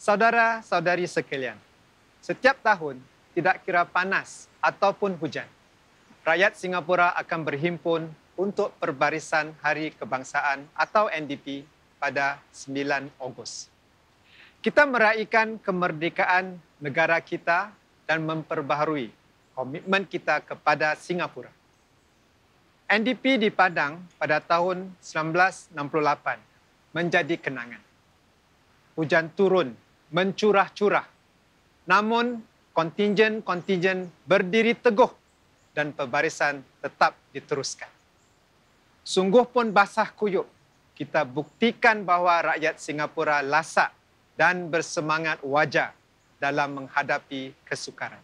Saudara-saudari sekalian, setiap tahun tidak kira panas ataupun hujan, rakyat Singapura akan berhimpun untuk perbarisan Hari Kebangsaan atau NDP pada 9 Ogos. Kita meraihkan kemerdekaan negara kita dan memperbaharui komitmen kita kepada Singapura. NDP di Padang pada tahun 1968 menjadi kenangan. Hujan turun mencurah-curah. Namun, kontingen-kontingen berdiri teguh dan pebarisan tetap diteruskan. Sungguh pun basah kuyup, kita buktikan bahawa rakyat Singapura lasak dan bersemangat wajar dalam menghadapi kesukaran.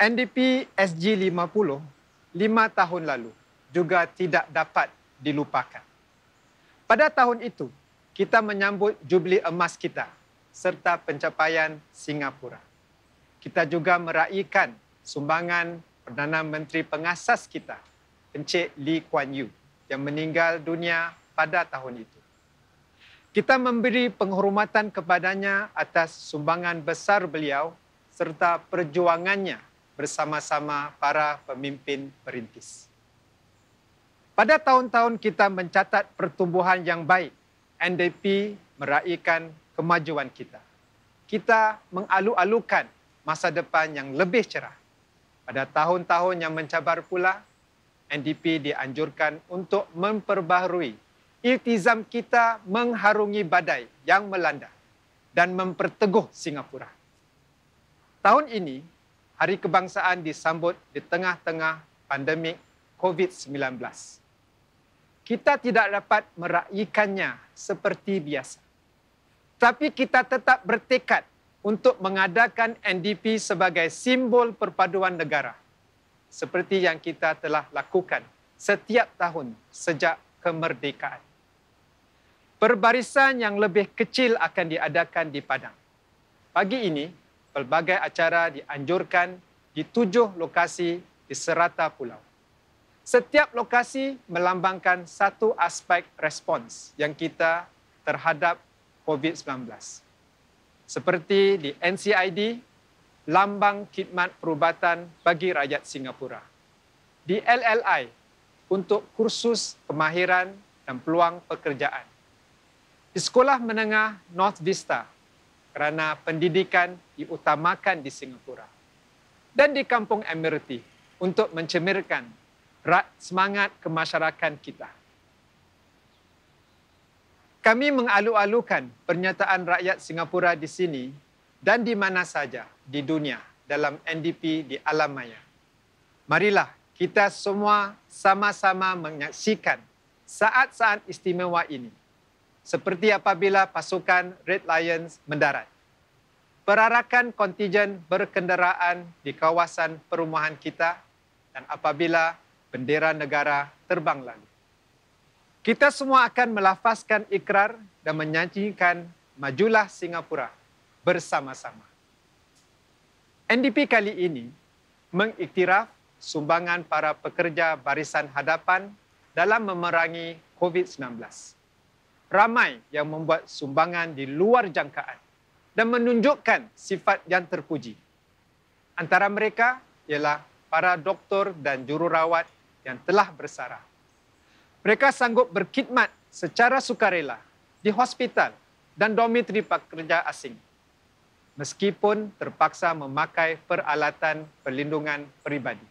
NDP SG50 lima tahun lalu juga tidak dapat dilupakan. Pada tahun itu, kita menyambut jubli emas kita serta pencapaian Singapura. Kita juga meraihkan sumbangan Perdana Menteri pengasas kita, Encik Lee Kuan Yew yang meninggal dunia pada tahun itu. Kita memberi penghormatan kepadanya atas sumbangan besar beliau serta perjuangannya bersama-sama para pemimpin perintis. Pada tahun-tahun kita mencatat pertumbuhan yang baik NDP meraihkan kemajuan kita. Kita mengalu-alukan masa depan yang lebih cerah. Pada tahun-tahun yang mencabar pula, NDP dianjurkan untuk memperbaharui iltizam kita mengharungi badai yang melanda dan memperteguh Singapura. Tahun ini, Hari Kebangsaan disambut di tengah-tengah pandemik COVID-19 kita tidak dapat meraihkannya seperti biasa. Tapi kita tetap bertekad untuk mengadakan NDP sebagai simbol perpaduan negara seperti yang kita telah lakukan setiap tahun sejak kemerdekaan. Perbarisan yang lebih kecil akan diadakan di Padang. Pagi ini, pelbagai acara dianjurkan di tujuh lokasi di serata pulau. Setiap lokasi melambangkan satu aspek respons yang kita terhadap COVID-19. Seperti di NCID, lambang khidmat perubatan bagi rakyat Singapura. Di LLI, untuk kursus kemahiran dan peluang pekerjaan. Di Sekolah Menengah North Vista, kerana pendidikan diutamakan di Singapura. Dan di Kampung Emirati, untuk mencemirkan semangat kemasyarakatan kita. Kami mengalu-alukan pernyataan rakyat Singapura di sini dan di mana saja di dunia dalam NDP di alam maya. Marilah kita semua sama-sama menyaksikan saat-saat istimewa ini. Seperti apabila pasukan Red Lions mendarat. Perarakan kontijen berkendaraan di kawasan perumahan kita dan apabila bendera negara terbang lalu. Kita semua akan melafazkan ikrar dan menyanyikan Majulah Singapura bersama-sama. NDP kali ini mengiktiraf sumbangan para pekerja barisan hadapan dalam memerangi COVID-19. Ramai yang membuat sumbangan di luar jangkaan dan menunjukkan sifat yang terpuji. Antara mereka ialah para doktor dan jururawat yang telah bersarah. Mereka sanggup berkhidmat secara sukarela di hospital dan dormitori pekerja asing meskipun terpaksa memakai peralatan perlindungan peribadi.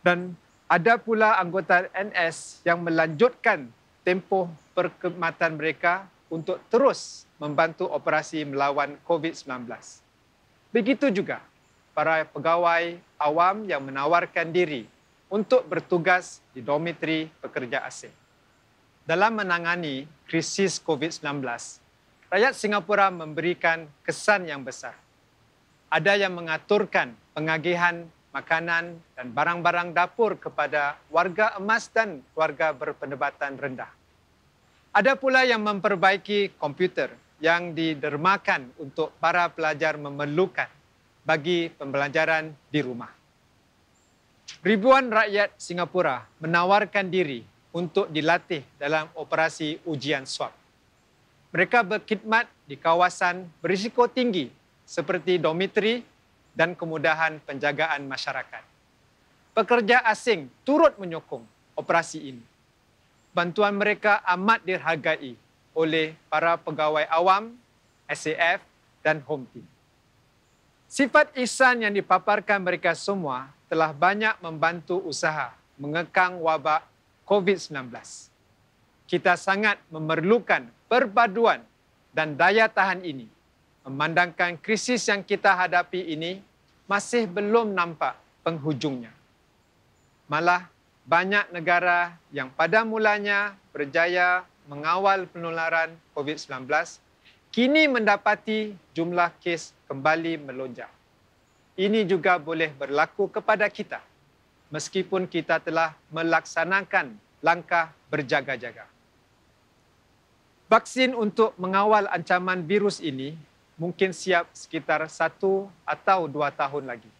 Dan ada pula anggota NS yang melanjutkan tempoh perkhidmatan mereka untuk terus membantu operasi melawan COVID-19. Begitu juga para pegawai awam yang menawarkan diri untuk bertugas di dometri pekerja asing. Dalam menangani krisis COVID-19, rakyat Singapura memberikan kesan yang besar. Ada yang mengaturkan pengagihan makanan dan barang-barang dapur kepada warga emas dan warga berpendapatan rendah. Ada pula yang memperbaiki komputer yang didermakan untuk para pelajar memerlukan bagi pembelajaran di rumah. Ribuan rakyat Singapura menawarkan diri untuk dilatih dalam operasi ujian swab. Mereka berkhidmat di kawasan berisiko tinggi seperti dormitory dan kemudahan penjagaan masyarakat. Pekerja asing turut menyokong operasi ini. Bantuan mereka amat dihargai oleh para pegawai awam, SAF dan Home Team. Sifat ihsan yang dipaparkan mereka semua telah banyak membantu usaha mengekang wabak COVID-19. Kita sangat memerlukan perpaduan dan daya tahan ini. Memandangkan krisis yang kita hadapi ini masih belum nampak penghujungnya. Malah banyak negara yang pada mulanya berjaya mengawal penularan COVID-19 kini mendapati jumlah kes kembali melonjak. Ini juga boleh berlaku kepada kita meskipun kita telah melaksanakan langkah berjaga-jaga. Vaksin untuk mengawal ancaman virus ini mungkin siap sekitar satu atau dua tahun lagi.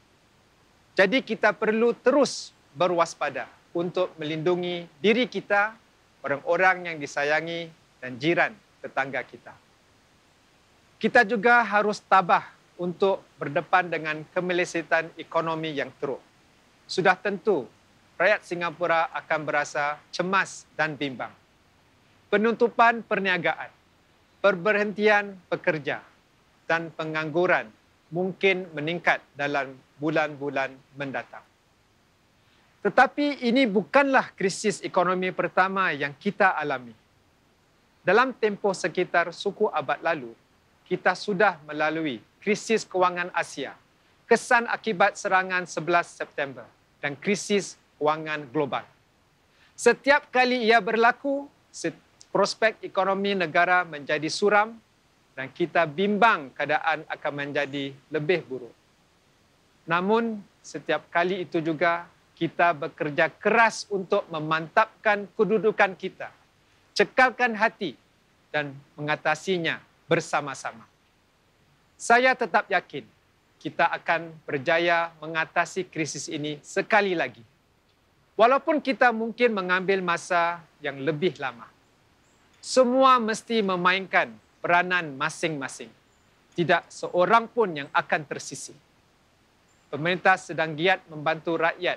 Jadi kita perlu terus berwaspada untuk melindungi diri kita, orang-orang yang disayangi dan jiran tetangga kita. Kita juga harus tabah untuk berdepan dengan kemelesetan ekonomi yang teruk. Sudah tentu, rakyat Singapura akan berasa cemas dan bimbang. Penutupan perniagaan, perberhentian pekerja dan pengangguran mungkin meningkat dalam bulan-bulan mendatang. Tetapi ini bukanlah krisis ekonomi pertama yang kita alami. Dalam tempoh sekitar suku abad lalu, kita sudah melalui krisis kewangan Asia, kesan akibat serangan 11 September dan krisis kewangan global. Setiap kali ia berlaku, prospek ekonomi negara menjadi suram dan kita bimbang keadaan akan menjadi lebih buruk. Namun, setiap kali itu juga kita bekerja keras untuk memantapkan kedudukan kita, cekalkan hati dan mengatasinya bersama-sama. Saya tetap yakin kita akan berjaya mengatasi krisis ini sekali lagi. Walaupun kita mungkin mengambil masa yang lebih lama. Semua mesti memainkan peranan masing-masing. Tidak seorang pun yang akan tersisi. Pemerintah sedang giat membantu rakyat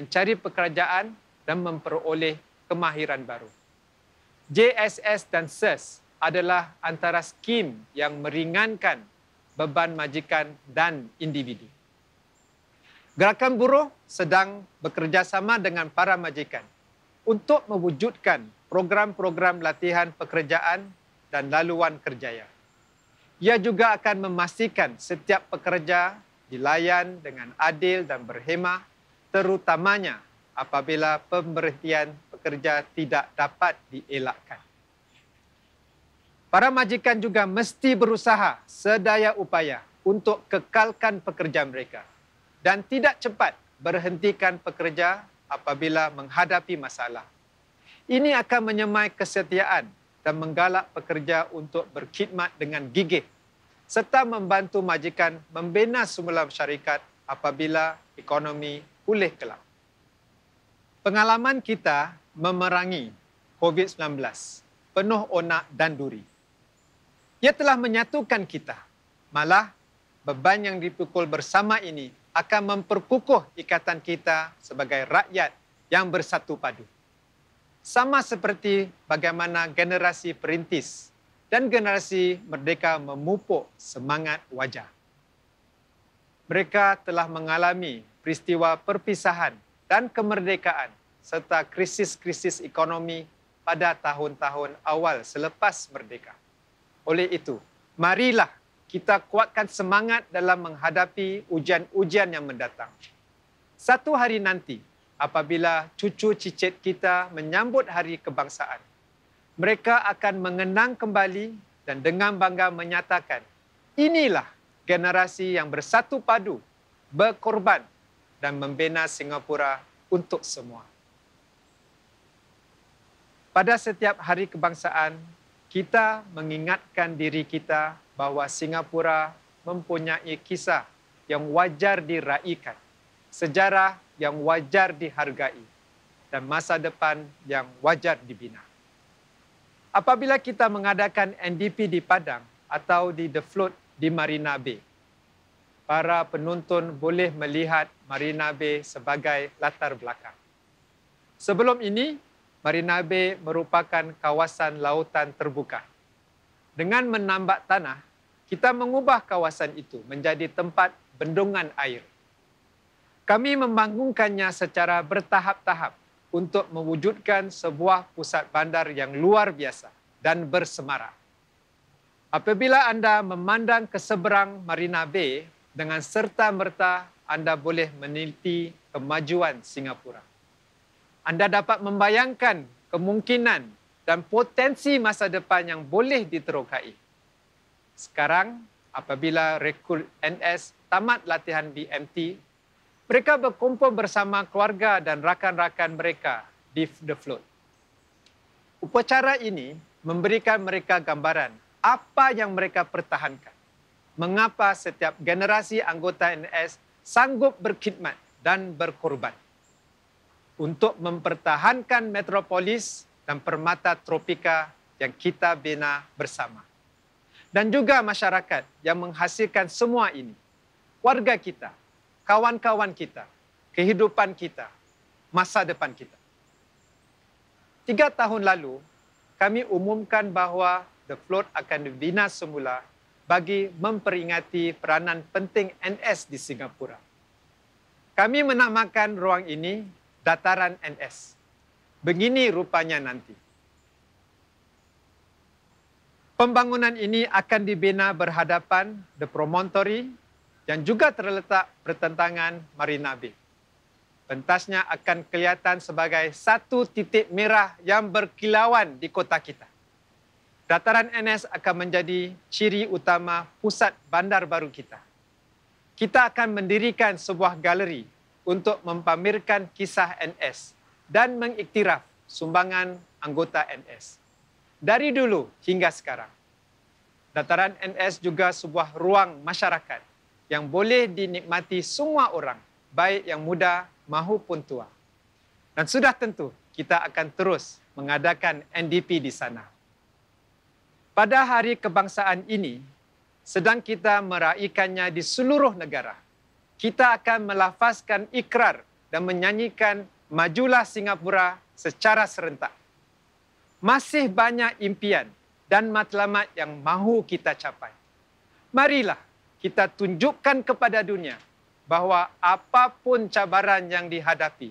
mencari pekerjaan dan memperoleh kemahiran baru. JSS dan SES e adalah antara skim yang meringankan beban majikan dan individu. Gerakan buruh sedang bekerjasama dengan para majikan untuk mewujudkan program-program latihan pekerjaan dan laluan kerjaya. Ia juga akan memastikan setiap pekerja dilayan dengan adil dan berhemah terutamanya apabila pemberhentian pekerja tidak dapat dielakkan. Para majikan juga mesti berusaha sedaya upaya untuk kekalkan pekerja mereka dan tidak cepat berhentikan pekerja apabila menghadapi masalah. Ini akan menyemai kesetiaan dan menggalak pekerja untuk berkhidmat dengan gigih serta membantu majikan membina semula syarikat apabila ekonomi pulih kelak. Pengalaman kita memerangi COVID-19 penuh onak dan duri. Ia telah menyatukan kita. Malah, beban yang dipukul bersama ini akan memperkukuh ikatan kita sebagai rakyat yang bersatu padu. Sama seperti bagaimana generasi perintis dan generasi merdeka memupuk semangat wajah. Mereka telah mengalami peristiwa perpisahan dan kemerdekaan serta krisis-krisis ekonomi pada tahun-tahun awal selepas merdeka. Oleh itu, marilah kita kuatkan semangat dalam menghadapi ujian-ujian yang mendatang. Satu hari nanti, apabila cucu cicit kita menyambut hari kebangsaan, mereka akan mengenang kembali dan dengan bangga menyatakan, inilah generasi yang bersatu padu, berkorban dan membina Singapura untuk semua. Pada setiap hari kebangsaan, kita mengingatkan diri kita bahawa Singapura mempunyai kisah yang wajar diraikan, sejarah yang wajar dihargai, dan masa depan yang wajar dibina. Apabila kita mengadakan NDP di Padang atau di The Float di Marina Bay, para penonton boleh melihat Marina Bay sebagai latar belakang. Sebelum ini, Marina Bay merupakan kawasan lautan terbuka. Dengan menambak tanah, kita mengubah kawasan itu menjadi tempat bendungan air. Kami membangunkannya secara bertahap-tahap untuk mewujudkan sebuah pusat bandar yang luar biasa dan bersemarak. Apabila anda memandang ke seberang Marina Bay, dengan serta-merta anda boleh meniti kemajuan Singapura anda dapat membayangkan kemungkinan dan potensi masa depan yang boleh diterokai. Sekarang, apabila rekrut NS tamat latihan di MT, mereka berkumpul bersama keluarga dan rakan-rakan mereka di The Float. Upacara ini memberikan mereka gambaran apa yang mereka pertahankan. Mengapa setiap generasi anggota NS sanggup berkhidmat dan berkorban untuk mempertahankan metropolis dan permata tropika yang kita bina bersama. Dan juga masyarakat yang menghasilkan semua ini. Warga kita, kawan-kawan kita, kehidupan kita, masa depan kita. Tiga tahun lalu, kami umumkan bahawa The Float akan dibina semula bagi memperingati peranan penting NS di Singapura. Kami menamakan ruang ini dataran NS. Begini rupanya nanti. Pembangunan ini akan dibina berhadapan The Promontory yang juga terletak bertentangan Marina Bay. Pentasnya akan kelihatan sebagai satu titik merah yang berkilauan di kota kita. Dataran NS akan menjadi ciri utama pusat bandar baru kita. Kita akan mendirikan sebuah galeri untuk mempamerkan kisah NS dan mengiktiraf sumbangan anggota NS. Dari dulu hingga sekarang, dataran NS juga sebuah ruang masyarakat yang boleh dinikmati semua orang, baik yang muda maupun tua. Dan sudah tentu kita akan terus mengadakan NDP di sana. Pada hari kebangsaan ini, sedang kita meraikannya di seluruh negara kita akan melafazkan ikrar dan menyanyikan Majulah Singapura secara serentak. Masih banyak impian dan matlamat yang mahu kita capai. Marilah kita tunjukkan kepada dunia bahawa apapun cabaran yang dihadapi,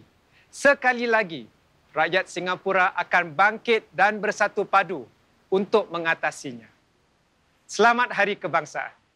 sekali lagi rakyat Singapura akan bangkit dan bersatu padu untuk mengatasinya. Selamat Hari Kebangsaan.